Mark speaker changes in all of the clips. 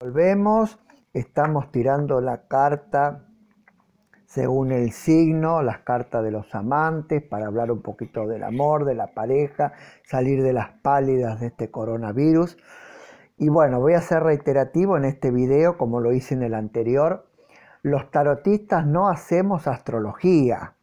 Speaker 1: Volvemos, estamos tirando la carta según el signo, las cartas de los amantes, para hablar un poquito del amor, de la pareja, salir de las pálidas de este coronavirus. Y bueno, voy a ser reiterativo en este video, como lo hice en el anterior. Los tarotistas no hacemos astrología.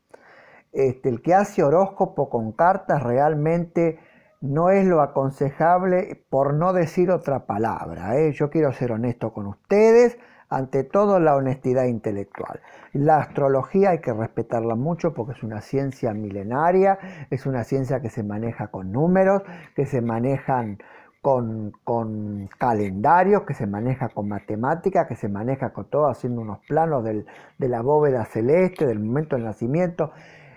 Speaker 1: Este, el que hace horóscopo con cartas realmente no es lo aconsejable por no decir otra palabra. ¿eh? Yo quiero ser honesto con ustedes, ante todo la honestidad intelectual. La astrología hay que respetarla mucho porque es una ciencia milenaria, es una ciencia que se maneja con números, que se manejan con, calendarios, que se maneja con matemática, que se maneja con todo, haciendo unos planos de la bóveda celeste, del momento del nacimiento.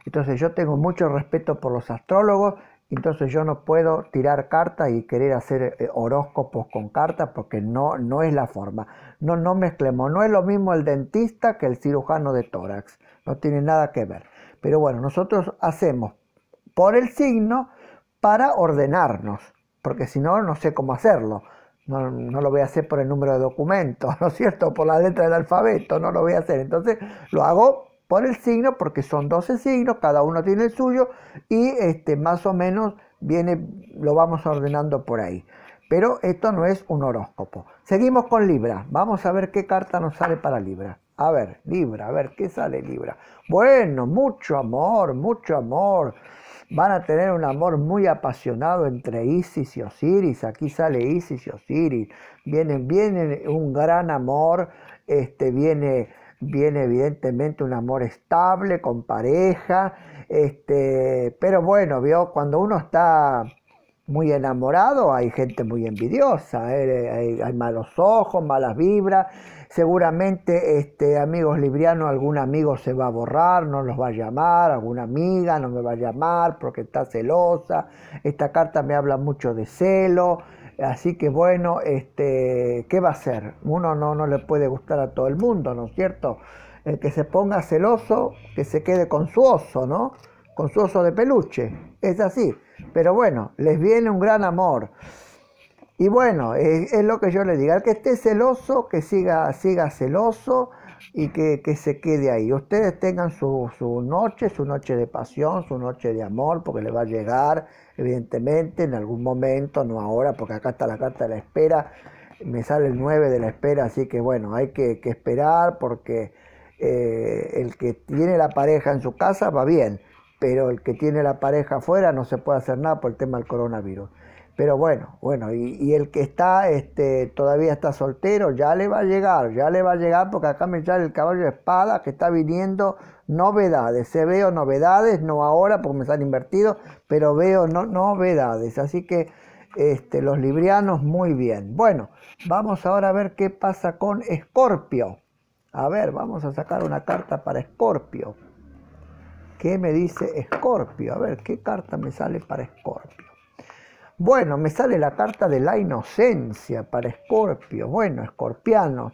Speaker 1: Entonces yo tengo mucho respeto por los astrólogos, entonces yo no puedo tirar cartas y querer hacer eh, horóscopos con cartas porque no, no es la forma. No, no mezclemos. No es lo mismo el dentista que el cirujano de tórax. No tiene nada que ver. Pero bueno, nosotros hacemos por el signo para ordenarnos. Porque si no, no sé cómo hacerlo. No, no, lo voy a hacer por el número de documentos, ¿no es cierto? Por la letra del alfabeto, no lo voy a hacer. Entonces lo hago por el signo, porque son 12 signos, cada uno tiene el suyo y este, más o menos viene, lo vamos ordenando por ahí. Pero esto no es un horóscopo. Seguimos con Libra. Vamos a ver qué carta nos sale para Libra. A ver, Libra, a ver qué sale Libra. Bueno, mucho amor, mucho amor. Van a tener un amor muy apasionado entre Isis y Osiris. Aquí sale Isis y Osiris. vienen viene un gran amor. Este viene viene evidentemente un amor estable, con pareja, este, pero bueno, vio, cuando uno está muy enamorado, hay gente muy envidiosa, eh, hay, malos ojos, malas vibras, seguramente este, amigos librianos, algún amigo se va a borrar, no los va a llamar, alguna amiga no me va a llamar porque está celosa, esta carta me habla mucho de celo, Así que bueno, este, ¿qué va a ser? Uno no, no le puede gustar a todo el mundo, ¿no es cierto? El que se ponga celoso, que se quede con su oso, ¿no? Con su oso de peluche, es así. Pero bueno, les viene un gran amor. Y bueno, es, lo que yo le digo, al que esté celoso, que siga, siga celoso y que, se quede ahí. Ustedes tengan su, noche, su noche de pasión, su noche de amor, porque le va a llegar, evidentemente, en algún momento, no ahora, porque acá está la carta de la espera, me sale el 9 de la espera, así que bueno, hay que, esperar porque eh, el que tiene la pareja en su casa va bien, pero el que tiene la pareja afuera no se puede hacer nada por el tema del coronavirus. Pero bueno, bueno, y, el que está, este, todavía está soltero, ya le va a llegar, ya le va a llegar, porque acá me sale el caballo de espada que está viniendo novedades. Se veo novedades, no ahora porque me están invertido, pero veo no, novedades. Así que este, los librianos muy bien. Bueno, vamos ahora a ver qué pasa con Escorpio. A ver, vamos a sacar una carta para Escorpio. ¿Qué me dice Escorpio? A ver, ¿qué carta me sale para Escorpio? Bueno, me sale la carta de la inocencia para Escorpio. Bueno, escorpianos.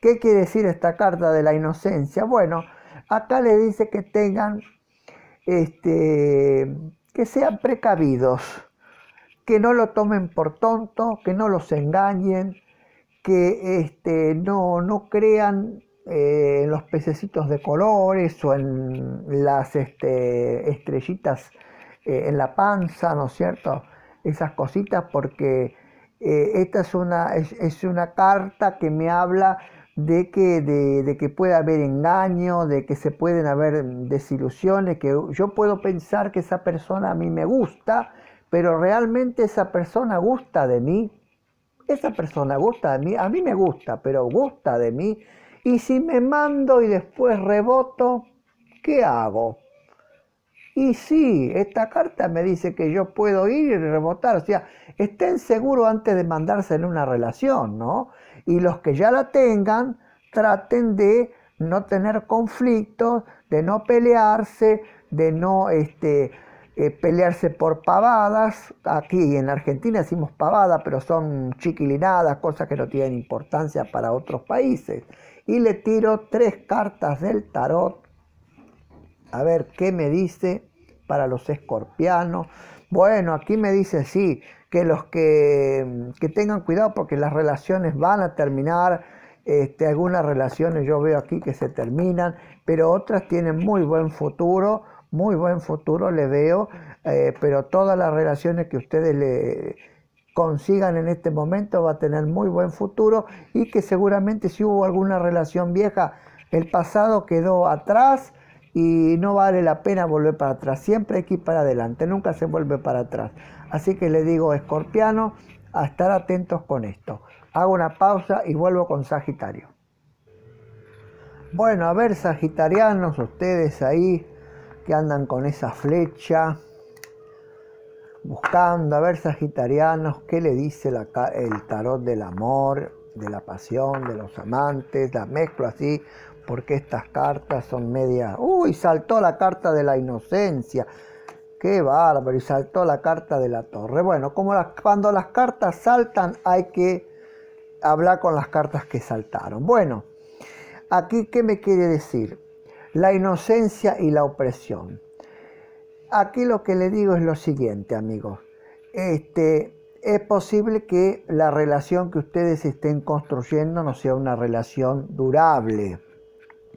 Speaker 1: ¿Qué quiere decir esta carta de la inocencia? Bueno, acá le dice que tengan, este, que sean precavidos, que no lo tomen por tonto, que no los engañen, que este, no, no crean eh, en los pececitos de colores o en las este, estrellitas eh, en la panza, ¿no es cierto? esas cositas porque eh, esta es una, es, una carta que me habla de que, de, de que puede haber engaño, de que se pueden haber desilusiones, que yo puedo pensar que esa persona a mí me gusta, pero realmente esa persona gusta de mí, esa persona gusta de mí, a mí me gusta, pero gusta de mí, y si me mando y después reboto, ¿qué hago? Y sí, esta carta me dice que yo puedo ir y rebotar. O sea, estén seguros antes de mandarse en una relación, ¿no? Y los que ya la tengan, traten de no tener conflictos, de no pelearse, de no este, eh, pelearse por pavadas. Aquí en Argentina decimos pavadas, pero son chiquilinadas, cosas que no tienen importancia para otros países. Y le tiro tres cartas del tarot a ver qué me dice para los escorpianos. Bueno, aquí me dice sí, que los que, que tengan cuidado porque las relaciones van a terminar. Este, algunas relaciones yo veo aquí que se terminan, pero otras tienen muy buen futuro, muy buen futuro le veo, eh, pero todas las relaciones que ustedes le consigan en este momento va a tener muy buen futuro y que seguramente si hubo alguna relación vieja, el pasado quedó atrás y no vale la pena volver para atrás. Siempre aquí para adelante, nunca se vuelve para atrás. Así que le digo, escorpiano, a estar atentos con esto. Hago una pausa y vuelvo con Sagitario. Bueno, a ver, Sagitarianos, ustedes ahí que andan con esa flecha, buscando, a ver, Sagitarianos, qué le dice el tarot del amor, de la pasión, de los amantes, la mezcla así, porque estas cartas son media... ¡Uy! Saltó la carta de la inocencia. ¡Qué bárbaro! Y saltó la carta de la torre. Bueno, como cuando las cartas saltan hay que hablar con las cartas que saltaron. Bueno, aquí ¿qué me quiere decir? La inocencia y la opresión. Aquí lo que le digo es lo siguiente, amigos. Este, es posible que la relación que ustedes estén construyendo no sea una relación durable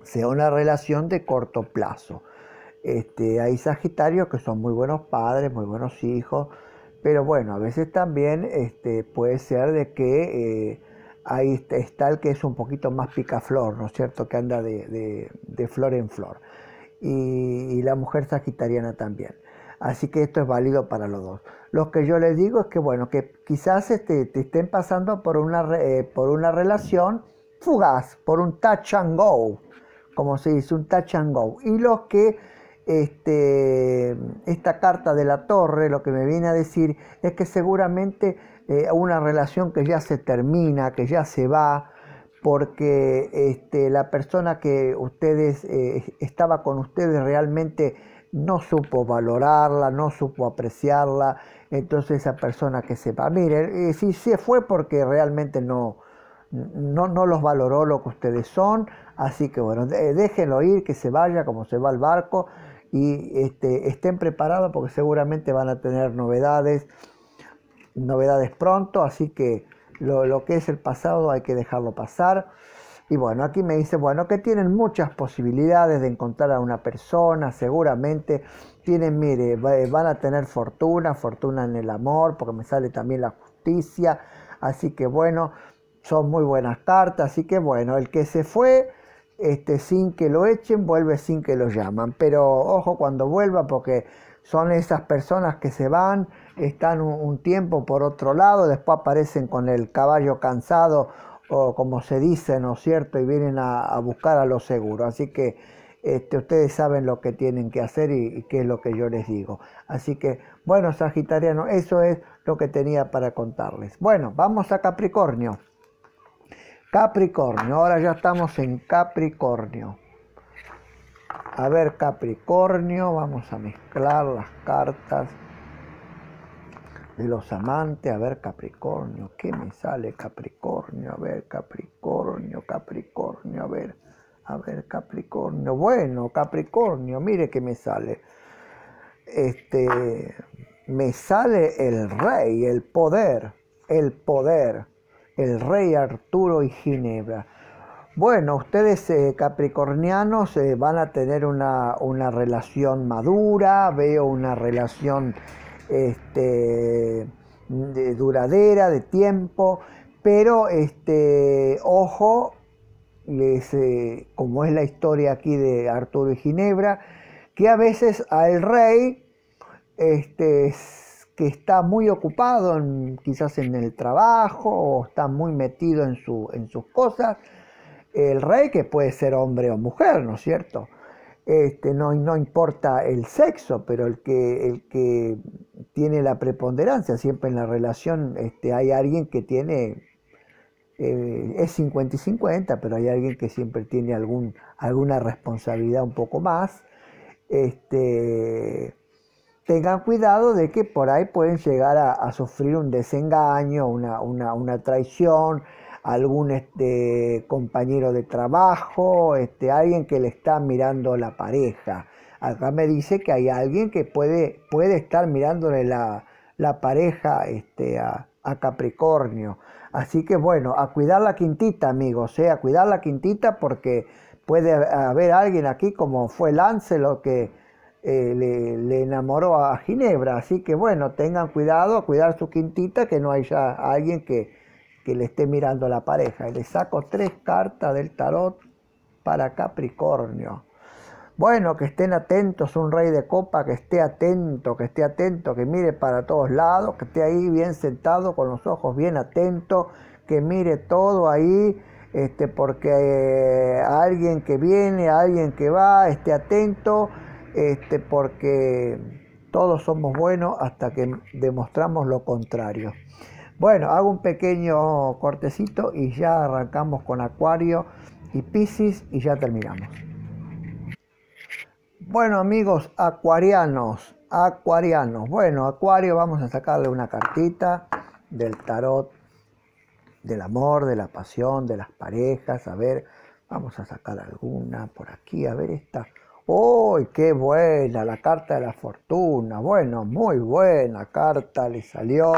Speaker 1: sea una relación de corto plazo. Este, hay Sagitarios que son muy buenos padres, muy buenos hijos, pero bueno, a veces también este, puede ser de que eh, ahí está el que es un poquito más picaflor, ¿no es cierto?, que anda de, flor en flor. Y, la mujer sagitariana también. Así que esto es válido para los dos. Lo que yo les digo es que, bueno, que quizás este, te estén pasando por una, eh, por una relación fugaz, por un touch and go, como se dice, un touch and go. Y lo que este, esta carta de la torre lo que me viene a decir es que seguramente eh, una relación que ya se termina, que ya se va, porque este, la persona que ustedes eh, estaba con ustedes realmente no supo valorarla, no supo apreciarla, entonces esa persona que se va, mire, eh, si se fue porque realmente no, no, no los valoró lo que ustedes son, así que bueno, déjenlo ir, que se vaya como se va el barco y este, estén preparados porque seguramente van a tener novedades, novedades pronto, así que lo, lo que es el pasado hay que dejarlo pasar. Y bueno, aquí me dice, bueno, que tienen muchas posibilidades de encontrar a una persona, seguramente tienen, mire, van a tener fortuna, fortuna en el amor, porque me sale también la justicia, así que bueno, son muy buenas cartas, así que bueno, el que se fue este, sin que lo echen, vuelve sin que lo llaman. Pero ojo cuando vuelva porque son esas personas que se van, están un, tiempo por otro lado, después aparecen con el caballo cansado o como se dice, ¿no es cierto? Y vienen a, buscar a lo seguros. Así que este, ustedes saben lo que tienen que hacer y, y qué es lo que yo les digo. Así que, bueno, Sagitariano, eso es lo que tenía para contarles. Bueno, vamos a Capricornio. Capricornio, ahora ya estamos en Capricornio. A ver, Capricornio, vamos a mezclar las cartas de los amantes. A ver, Capricornio, ¿qué me sale Capricornio? A ver, Capricornio, Capricornio, a ver, a ver, Capricornio. Bueno, Capricornio, mire qué me sale. Este, me sale el rey, el poder, el poder el rey Arturo y Ginebra. Bueno, ustedes eh, capricornianos eh, van a tener una, relación madura, veo una relación este, de duradera, de tiempo, pero este, ojo, eh, como es la historia aquí de Arturo y Ginebra, que a veces al rey este, que está muy ocupado quizás en el trabajo o está muy metido en, su, en sus cosas. El rey, que puede ser hombre o mujer, ¿no es cierto? Este, no, no, importa el sexo, pero el que, el que tiene la preponderancia, siempre en la relación este, hay alguien que tiene, eh, es 50 y 50, pero hay alguien que siempre tiene algún, alguna responsabilidad un poco más. Este, tengan cuidado de que por ahí pueden llegar a, sufrir un desengaño, una, una, traición, algún este, compañero de trabajo, este, alguien que le está mirando la pareja. Acá me dice que hay alguien que puede, puede estar mirándole la, la pareja este, a, Capricornio. Así que bueno, a cuidar la quintita, amigos, eh, a cuidar la quintita porque puede haber alguien aquí como fue Lancelot que eh, le, enamoró a Ginebra. Así que bueno, tengan cuidado a cuidar su quintita, que no haya alguien que, que le esté mirando a la pareja. Y le saco tres cartas del tarot para Capricornio. Bueno, que estén atentos, un rey de copa, que esté atento, que esté atento, que mire para todos lados, que esté ahí bien sentado, con los ojos bien atentos, que mire todo ahí, este, porque hay eh, alguien que viene, alguien que va, esté atento este, porque todos somos buenos hasta que demostramos lo contrario. Bueno, hago un pequeño cortecito y ya arrancamos con Acuario y Pisces y ya terminamos. Bueno amigos, acuarianos, acuarianos. Bueno, Acuario, vamos a sacarle una cartita del tarot del amor, de la pasión, de las parejas. A ver, vamos a sacar alguna por aquí. A ver esta. ¡Uy, qué buena! La carta de la fortuna. Bueno, muy buena carta le salió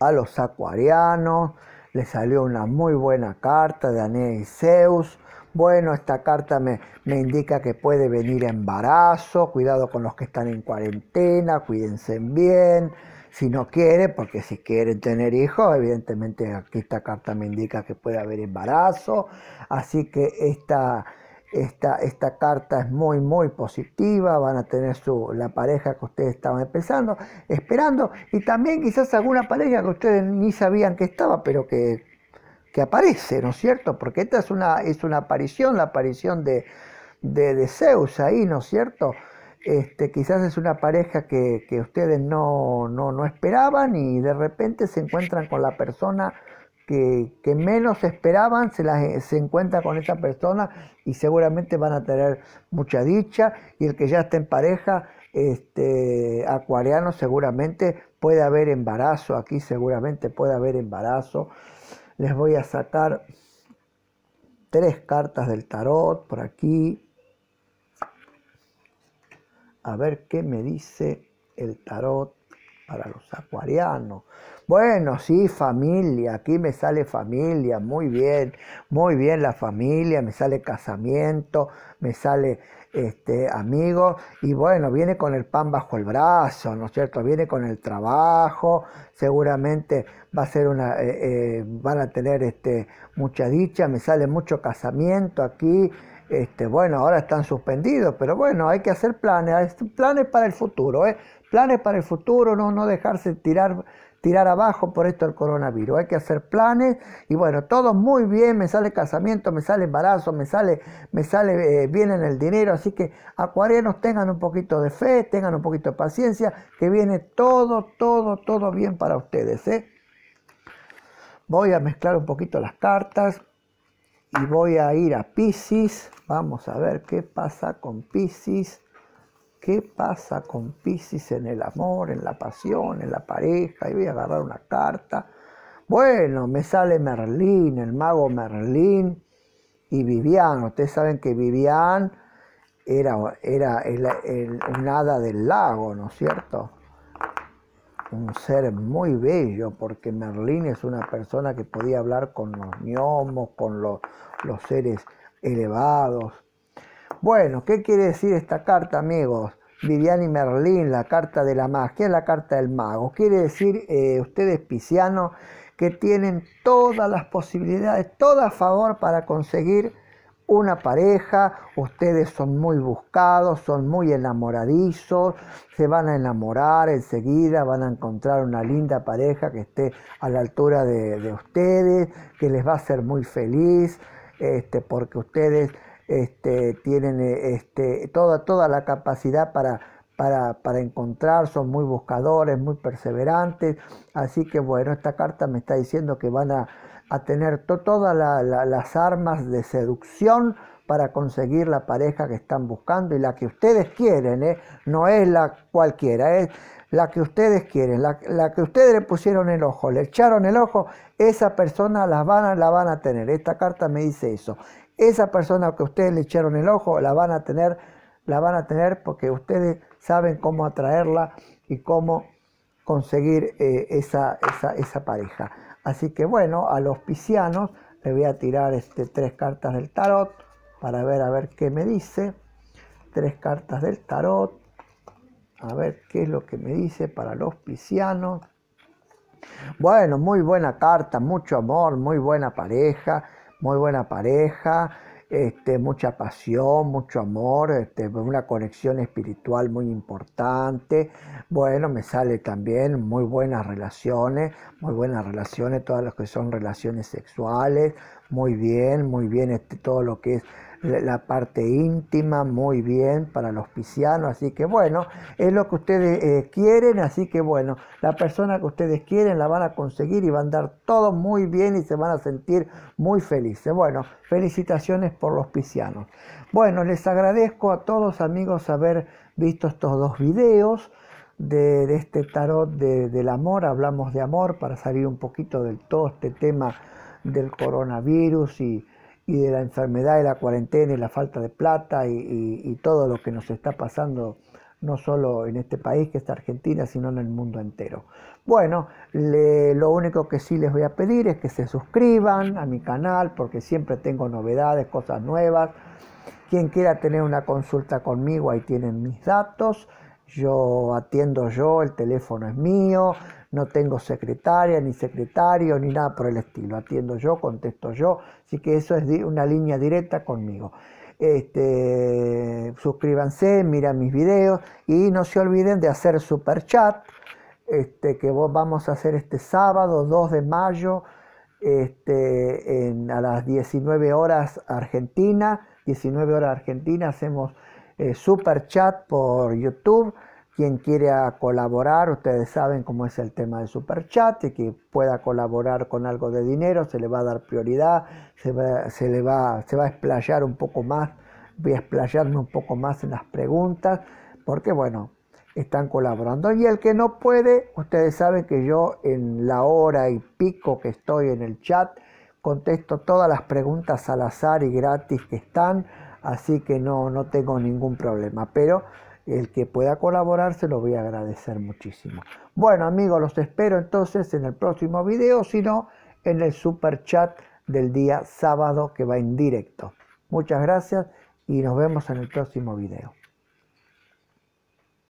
Speaker 1: a los acuarianos. Le salió una muy buena carta de Anea y Zeus. Bueno, esta carta me, me indica que puede venir embarazo. Cuidado con los que están en cuarentena. Cuídense bien si no quiere, porque si quieren tener hijos, evidentemente aquí esta carta me indica que puede haber embarazo, así que esta esta, esta carta es muy, muy positiva, van a tener su, la pareja que ustedes estaban empezando, esperando, y también quizás alguna pareja que ustedes ni sabían que estaba, pero que, que aparece, ¿no es cierto? Porque esta es una, es una aparición, la aparición de, de, Zeus ahí, ¿no es cierto? Este, quizás es una pareja que, que ustedes no, no, no esperaban y de repente se encuentran con la persona que, menos esperaban se, las, se encuentra con esta persona y seguramente van a tener mucha dicha y el que ya está en pareja este, acuariano seguramente puede haber embarazo, aquí seguramente puede haber embarazo. Les voy a sacar tres cartas del tarot por aquí. A ver qué me dice el tarot para los acuarianos. Bueno, sí, familia, aquí me sale familia, muy bien, muy bien la familia, me sale casamiento, me sale este, amigos, y bueno, viene con el pan bajo el brazo, ¿no es cierto? Viene con el trabajo, seguramente va a ser una, eh, eh, van a tener este, mucha dicha, me sale mucho casamiento aquí, este, bueno, ahora están suspendidos, pero bueno, hay que hacer planes, planes para el futuro, ¿eh? planes para el futuro, no, no dejarse tirar tirar abajo por esto el coronavirus. Hay que hacer planes y bueno, todo muy bien, me sale casamiento, me sale embarazo, me sale, me sale eh, bien en el dinero, así que acuarianos tengan un poquito de fe, tengan un poquito de paciencia, que viene todo, todo, todo bien para ustedes. ¿eh? Voy a mezclar un poquito las cartas y voy a ir a Pisces. Vamos a ver qué pasa con Pisces. ¿Qué pasa con Pisces en el amor, en la pasión, en la pareja? Y voy a agarrar una carta. Bueno, me sale Merlín, el mago Merlín y Vivian. Ustedes saben que Vivian era, era el, un hada del lago, ¿no es cierto? Un ser muy bello, porque Merlín es una persona que podía hablar con los gnomos, con los, los seres elevados. Bueno, ¿qué quiere decir esta carta, amigos? Viviani Merlín, la carta de la magia, la carta del mago. Quiere decir, eh, ustedes piscianos, que tienen todas las posibilidades, todo a favor para conseguir una pareja, ustedes son muy buscados, son muy enamoradizos, se van a enamorar enseguida, van a encontrar una linda pareja que esté a la altura de, ustedes, que les va a hacer muy feliz, este, porque ustedes este, tienen eh, este, toda, toda la capacidad para, para, para, encontrar, son muy buscadores, muy perseverantes. Así que bueno, esta carta me está diciendo que van a, tener todas las armas de seducción para conseguir la pareja que están buscando y la que ustedes quieren, ¿eh? no es la cualquiera, es la que ustedes quieren, la, que ustedes le pusieron el ojo, le echaron el ojo, esa persona la van, a, la van a tener. Esta carta me dice eso. Esa persona que ustedes le echaron el ojo, la van a tener, la van a tener porque ustedes saben cómo atraerla y cómo conseguir eh, esa, pareja. Así que bueno, a los piscianos le voy a tirar este, tres cartas del tarot para ver a ver qué me dice. Tres cartas del tarot. A ver qué es lo que me dice para los piscianos. Bueno, muy buena carta, mucho amor, muy buena pareja, muy buena pareja, este, mucha pasión, mucho amor, este, una conexión espiritual muy importante. Bueno, me sale también muy buenas relaciones, muy buenas relaciones, todas las que son relaciones sexuales, muy bien, muy bien este, todo lo que es la parte íntima muy bien para los piscianos, así que bueno, es lo que ustedes eh, quieren, así que bueno, la persona que ustedes quieren la van a conseguir y van a dar todo muy bien y se van a sentir muy felices. Bueno, felicitaciones por los piscianos. Bueno, les agradezco a todos amigos haber visto estos dos videos. De, este tarot del amor, hablamos de amor para salir un poquito del todo este tema del coronavirus y y de la enfermedad y la cuarentena y la falta de plata y, todo lo que nos está pasando, no solo en este país que es Argentina, sino en el mundo entero. Bueno, lo único que sí les voy a pedir es que se suscriban a mi canal porque siempre tengo novedades, cosas nuevas. Quien quiera tener una consulta conmigo, ahí tienen mis datos yo atiendo yo, el teléfono es mío, no tengo secretaria, ni secretario, ni nada por el estilo. Atiendo yo, contesto yo, así que eso es una línea directa conmigo. Este, suscríbanse, miren mis videos y no se olviden de hacer super chat este, que vamos a hacer este sábado 2 de mayo este, a las 19 horas Argentina. 19 horas Argentina hacemos eh, super chat por YouTube. Quien quiera colaborar, ustedes saben cómo es el tema del super chat y que pueda colaborar con algo de dinero, se le va a dar prioridad, se, va, se va a explayar un poco más, voy a explayarme un poco más en las preguntas, porque bueno, están colaborando. Y el que no puede, ustedes saben que yo en la hora y pico que estoy en el chat, contesto todas las preguntas al azar y gratis que están así que no, no tengo ningún problema. Pero el que pueda colaborar se lo voy a agradecer muchísimo. Bueno amigos, los espero entonces en el próximo video, si no, en el super chat del día sábado que va en directo. Muchas gracias y nos vemos en el próximo video.